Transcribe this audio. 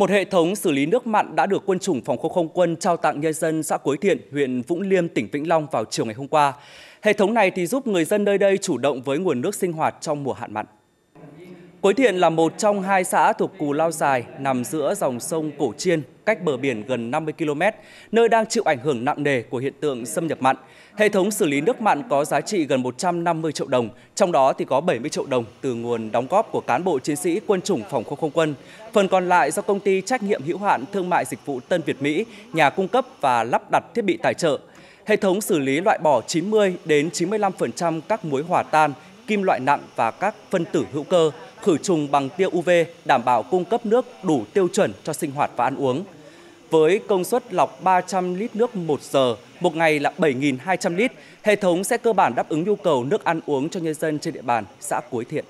Một hệ thống xử lý nước mặn đã được quân chủng phòng không không quân trao tặng nhân dân xã Cối Thiện, huyện Vũng Liêm, tỉnh Vĩnh Long vào chiều ngày hôm qua. Hệ thống này thì giúp người dân nơi đây chủ động với nguồn nước sinh hoạt trong mùa hạn mặn. Quế Thiện là một trong hai xã thuộc Cù Lao Dài nằm giữa dòng sông Cổ Chiên, cách bờ biển gần 50 km, nơi đang chịu ảnh hưởng nặng nề của hiện tượng xâm nhập mặn. Hệ thống xử lý nước mặn có giá trị gần 150 triệu đồng, trong đó thì có 70 triệu đồng từ nguồn đóng góp của cán bộ chiến sĩ quân chủng phòng không không quân. Phần còn lại do công ty trách nhiệm hữu hạn thương mại dịch vụ Tân Việt Mỹ, nhà cung cấp và lắp đặt thiết bị tài trợ. Hệ thống xử lý loại bỏ 90 đến 95% các muối hòa tan, kim loại nặng và các phân tử hữu cơ khử trùng bằng tia UV, đảm bảo cung cấp nước đủ tiêu chuẩn cho sinh hoạt và ăn uống. Với công suất lọc 300 lít nước một giờ, một ngày là 7.200 lít, hệ thống sẽ cơ bản đáp ứng nhu cầu nước ăn uống cho nhân dân trên địa bàn xã Cuối Thiện.